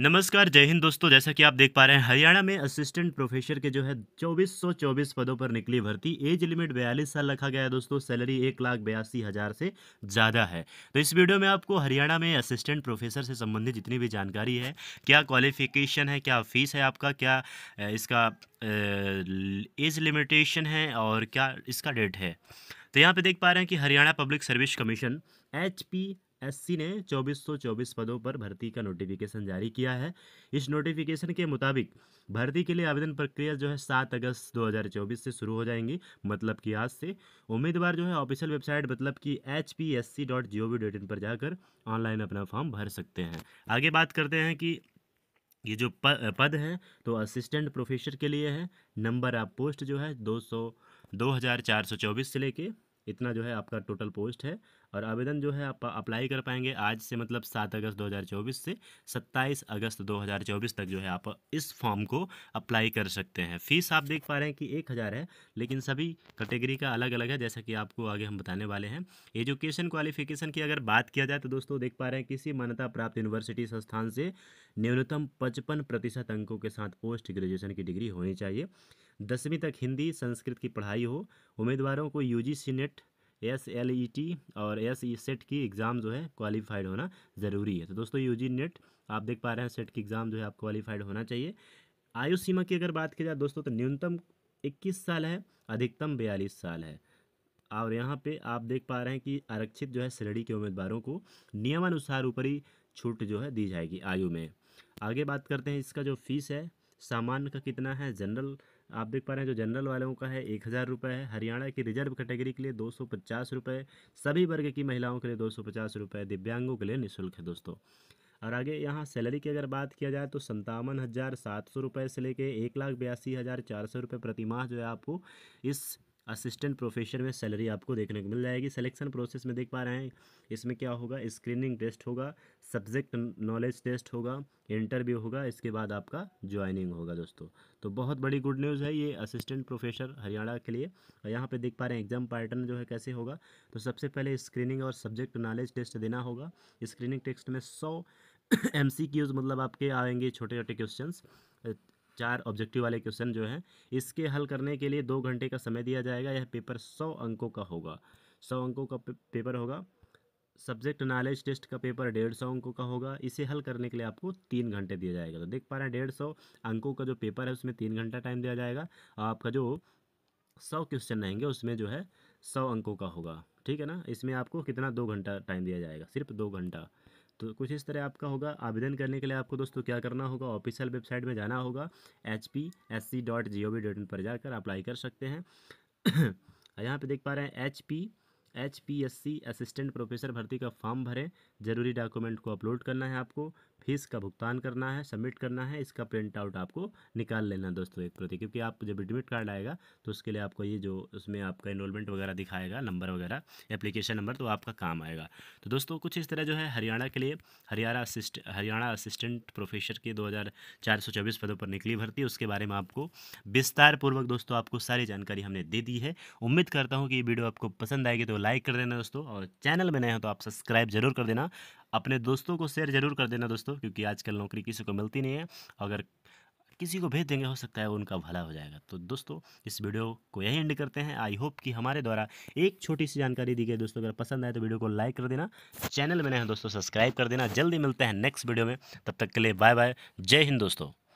नमस्कार जय हिंद दोस्तों जैसा कि आप देख पा रहे हैं हरियाणा में असिस्टेंट प्रोफेसर के जो है 2424 पदों पर निकली भर्ती एज लिमिट बयालीस साल रखा गया है दोस्तों सैलरी एक लाख बयासी हज़ार से ज़्यादा है तो इस वीडियो में आपको हरियाणा में असिस्टेंट प्रोफेसर से संबंधित जितनी भी जानकारी है क्या क्वालिफिकेशन है क्या फ़ीस है आपका क्या इसका एज लिमिटेशन है और क्या इसका डेट है तो यहाँ पर देख पा रहे हैं कि Haryana public service commission H SC ने 2424 पदों पर भर्ती का नोटिफिकेशन जारी किया है इस नोटिफिकेशन के मुताबिक भर्ती के लिए आवेदन प्रक्रिया जो है 7 अगस्त 2024 से शुरू हो जाएंगी मतलब कि आज से उम्मीदवार जो है ऑफिशियल वेबसाइट मतलब कि H P S C dot G O V dot in पर जाकर ऑनलाइन अपना फॉर्म भर सकते हैं आगे बात करते हैं कि ये जो पद हैं तो असिस्टेंट प्रोफेसर के लिए है नंबर ऑफ पोस्ट जो है दो सौ दो हज़ार चार सौ चौबीस से लेके इतना जो है आपका टोटल पोस्ट है और आवेदन जो है आप अप्लाई कर पाएंगे आज से मतलब सात अगस्त 2024 से सत्ताईस अगस्त 2024 तक जो है आप इस फॉर्म को अप्लाई कर सकते हैं फीस आप देख पा रहे हैं कि एक हज़ार है लेकिन सभी कैटेगरी का अलग अलग है जैसा कि आपको आगे हम बताने वाले हैं एजुकेशन क्वालिफिकेशन की अगर बात किया जाए तो दोस्तों देख पा रहे हैं किसी मान्यता प्राप्त यूनिवर्सिटी संस्थान से न्यूनतम पचपन प्रतिशत अंकों के साथ पोस्ट ग्रेजुएशन की डिग्री होनी चाहिए दसवीं तक हिंदी संस्कृत की पढ़ाई हो उम्मीदवारों को UGC NET S L E T और एस ई सेट की एग्ज़ाम जो है क्वालिफाइड होना ज़रूरी है तो दोस्तों यू जी नेट आप देख पा रहे हैं सेट की एग्ज़ाम जो है आप क्वालिफाइड होना चाहिए आयु सीमा की अगर बात की जाए दोस्तों तो न्यूनतम इक्कीस साल है अधिकतम बयालीस साल है और यहाँ पे आप देख पा रहे हैं कि आरक्षित जो है श्रेणी के उम्मीदवारों को नियमानुसार ऊपरी छूट जो है दी जाएगी आयु में आगे बात करते हैं इसका जो फीस है सामान्य का कितना है जनरल आप देख पा रहे हैं जो जनरल वालों का है एक हज़ार रुपये है हरियाणा की रिजर्व कैटेगरी के लिए दो सौ पचास रुपये सभी वर्ग की महिलाओं के लिए दो सौ पचास रुपये दिव्यांगों के लिए निःशुल्क है दोस्तों और आगे यहाँ सैलरी की अगर बात किया जाए तो संतावन हज़ार सात सौ रुपये से लेके एक लाख बयासी हज़ार चार सौ रुपये प्रतिमाह जो है आपको इस असिस्टेंट प्रोफेसर में सैलरी आपको देखने को मिल जाएगी सिलेक्शन प्रोसेस में देख पा रहे हैं इसमें क्या होगा स्क्रीनिंग टेस्ट होगा सब्जेक्ट नॉलेज टेस्ट होगा इंटरव्यू होगा इसके बाद आपका ज्वाइनिंग होगा दोस्तों तो बहुत बड़ी गुड न्यूज़ है ये असिस्टेंट प्रोफेसर हरियाणा के लिए और यहाँ पर देख पा रहे हैं एग्जाम पैटर्न जो है कैसे होगा तो सबसे पहले स्क्रीनिंग और सब्जेक्ट नॉलेज टेस्ट देना होगा स्क्रीनिंग टेस्ट में सौ एम मतलब आपके आएंगे छोटे छोटे क्वेश्चन चार ऑब्जेक्टिव वाले क्वेश्चन जो हैं इसके हल करने के लिए दो घंटे का समय दिया जाएगा यह पेपर सौ अंकों का होगा सौ अंकों का पेपर होगा सब्जेक्ट नॉलेज टेस्ट का पेपर डेढ़ सौ अंकों का होगा इसे हल करने के लिए आपको तीन घंटे दिया जाएगा तो देख पा रहे हैं डेढ़ सौ अंकों का जो पेपर है उसमें तीन घंटा टाइम दिया जाएगा आपका जो सौ क्वेश्चन रहेंगे उसमें जो है सौ अंकों का होगा ठीक है ना इसमें आपको कितना दो घंटा टाइम दिया जाएगा सिर्फ दो घंटा तो कुछ इस तरह आपका होगा आवेदन करने के लिए आपको दोस्तों क्या करना होगा ऑफिशियल वेबसाइट में जाना होगा H P S C dot G O V dot in पर जाकर अप्लाई कर सकते हैं यहाँ पे देख पा रहे हैं H P H P S C assistant professor भर्ती का फॉर्म भरें जरूरी डॉक्यूमेंट को अपलोड करना है आपको फीस का भुगतान करना है सबमिट करना है इसका प्रिंट आउट आपको निकाल लेना दोस्तों एक प्रति क्योंकि आप जब एडमिट कार्ड आएगा तो उसके लिए आपको ये जो उसमें आपका इनरोलमेंट वगैरह दिखाएगा नंबर वगैरह एप्लीकेशन नंबर तो आपका काम आएगा तो दोस्तों कुछ इस तरह जो है हरियाणा के लिए Haryana assist Haryana assistant professor के दो पदों पर निकली भर्ती उसके बारे में आपको विस्तारपूर्वक दोस्तों आपको सारी जानकारी हमने दे दी है उम्मीद करता हूँ कि ये वीडियो आपको पसंद आएगी तो लाइक कर देना दोस्तों और चैनल में नए हो तो आप सब्सक्राइब जरूर कर देना अपने दोस्तों को शेयर जरूर कर देना दोस्तों क्योंकि आजकल नौकरी किसी को मिलती नहीं है अगर किसी को भेज देंगे हो सकता है उनका भला हो जाएगा तो दोस्तों इस वीडियो को यही एंड करते हैं आई होप कि हमारे द्वारा एक छोटी सी जानकारी दी गई दोस्तों अगर पसंद आए तो वीडियो को लाइक कर देना चैनल में है दोस्तों सब्सक्राइब कर देना जल्दी मिलते हैं नेक्स्ट वीडियो में तब तक के लिए बाय बाय जय हिंद दोस्तों